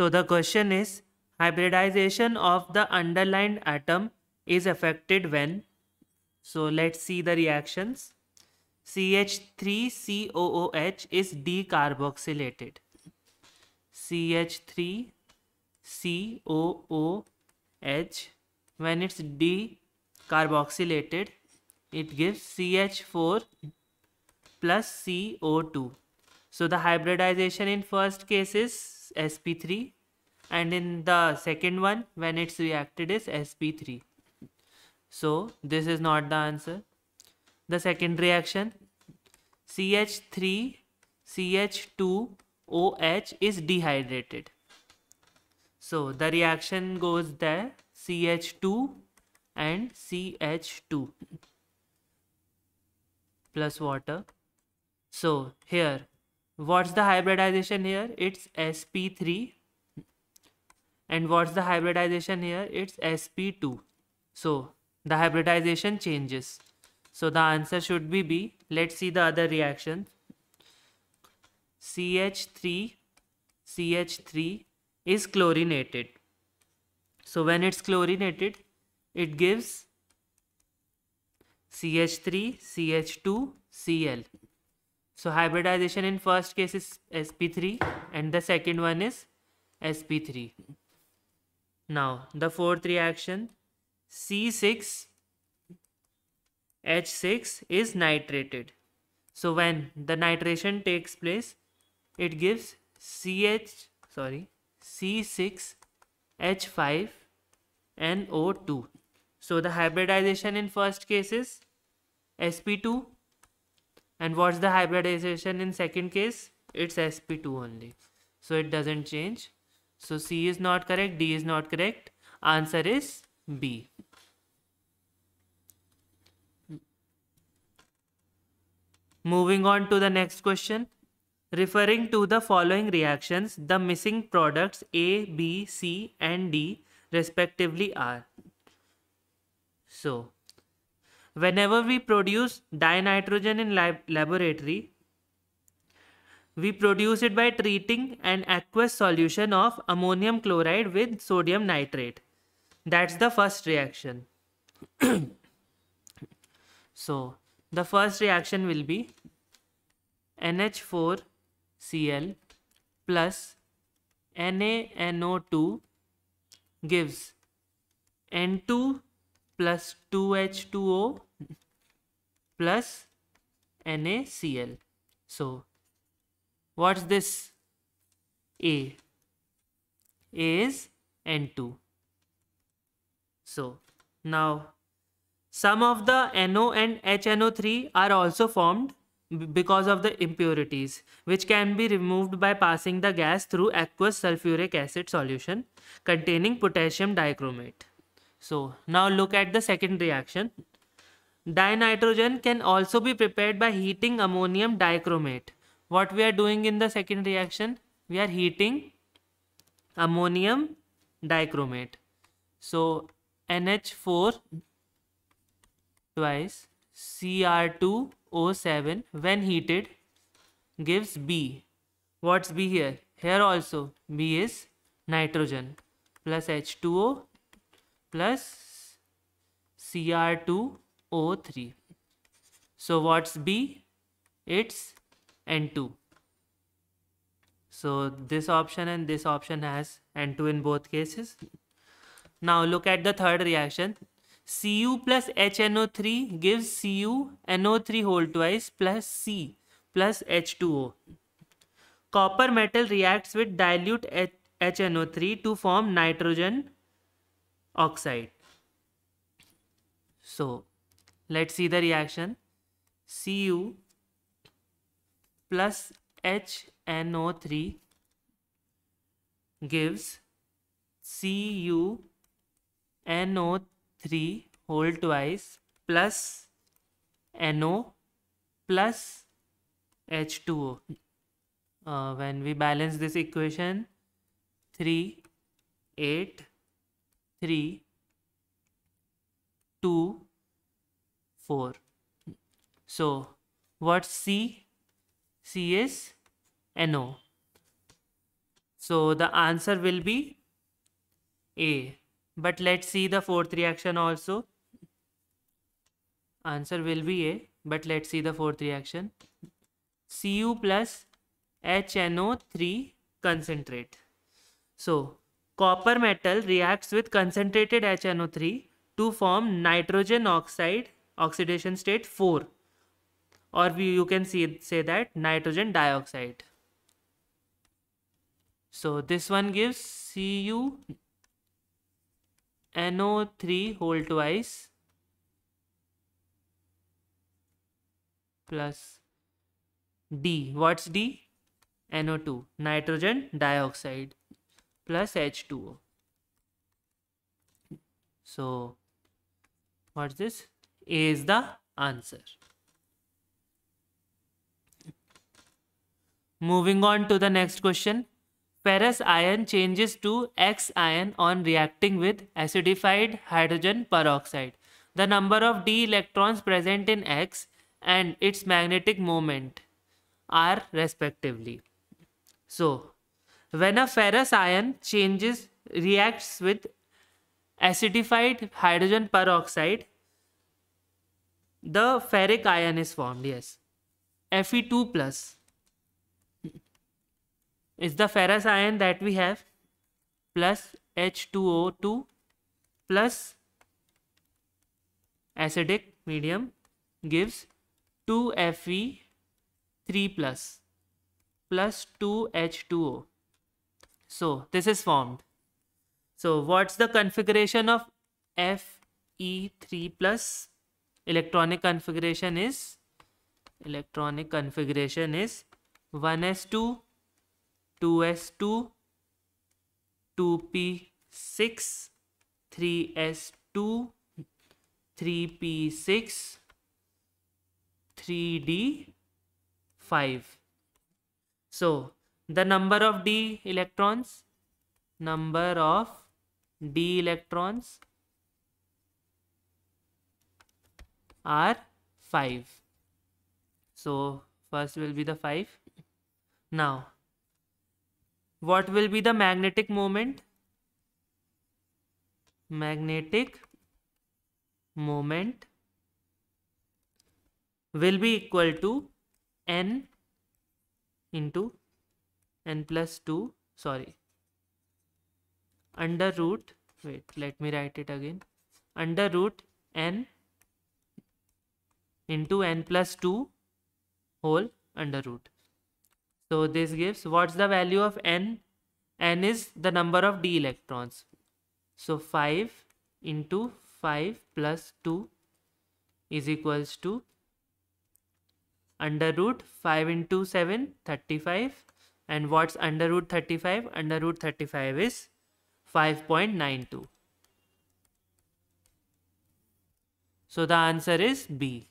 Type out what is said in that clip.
So the question is hybridization of the underlined atom is affected when? So let's see the reactions. CH3COOH is decarboxylated. CH3COOH when it's decarboxylated it gives CH4 plus CO2. So the hybridization in first case is sp3 and in the second one when it's reacted is sp3 so this is not the answer the second reaction ch3 ch2 oh is dehydrated so the reaction goes there ch2 and ch2 plus water so here what's the hybridization here it's sp3 and what's the hybridization here it's sp2 so the hybridization changes so the answer should be b let's see the other reaction ch3 ch3 is chlorinated so when it's chlorinated it gives ch3 ch2 cl so hybridization in first case is sp3 and the second one is sp3. Now the fourth reaction C6 H6 is nitrated. So when the nitration takes place, it gives CH sorry C6 H5 and O2. So the hybridization in first case is sp2 and what's the hybridization in second case it's sp2 only so it doesn't change so c is not correct d is not correct answer is b moving on to the next question referring to the following reactions the missing products a b c and d respectively are so whenever we produce dinitrogen in lab laboratory, we produce it by treating an aqueous solution of ammonium chloride with sodium nitrate. That's the first reaction. so, the first reaction will be NH4Cl plus NaNO2 gives N2 plus 2H2O plus NaCl. So what's this A? A is N2. So now some of the NO and HNO3 are also formed because of the impurities which can be removed by passing the gas through aqueous sulfuric acid solution containing potassium dichromate. So now look at the second reaction. Dinitrogen can also be prepared by heating ammonium dichromate. What we are doing in the second reaction? We are heating ammonium dichromate. So NH4 twice Cr2O7 when heated gives B. What's B here? Here also B is nitrogen plus H2O plus Cr2O3. So what's B? It's N2. So this option and this option has N2 in both cases. Now look at the third reaction. Cu plus HNO3 gives Cu NO3 whole twice plus C plus H2O. Copper metal reacts with dilute HNO3 to form nitrogen oxide. So let's see the reaction Cu plus HNO3 gives CuNO3 whole twice plus NO plus H2O. Uh, when we balance this equation 3 8 three, two, four. So what's C? C is NO. So the answer will be A. But let's see the fourth reaction also. Answer will be A. But let's see the fourth reaction. Cu plus HNO3 concentrate. So Copper metal reacts with concentrated HNO3 to form nitrogen oxide oxidation state 4 or we, you can see, say that nitrogen dioxide. So this one gives CuNO3 whole twice plus D. What's D? NO2, nitrogen dioxide plus H2O. So what's this? A is the answer. Moving on to the next question. Ferrous ion changes to X ion on reacting with acidified hydrogen peroxide. The number of d electrons present in X and its magnetic moment are respectively. So when a ferrous ion changes, reacts with acidified hydrogen peroxide, the ferric ion is formed, yes. Fe2 plus is the ferrous ion that we have plus H2O2 plus acidic medium gives 2Fe3 plus plus 2H2O so this is formed. So what's the configuration of Fe3 plus electronic configuration is electronic configuration is 1s2 2s2 2p6 3s2 3p6 3d5 so the number of d electrons number of d electrons are 5 so first will be the 5 now what will be the magnetic moment magnetic moment will be equal to n into N 2 sorry under root wait let me write it again under root n into n plus 2 whole under root so this gives what's the value of n n is the number of d electrons so 5 into 5 plus 2 is equals to under root 5 into 7 35 and what's under root 35? Under root 35 is 5.92. So the answer is B.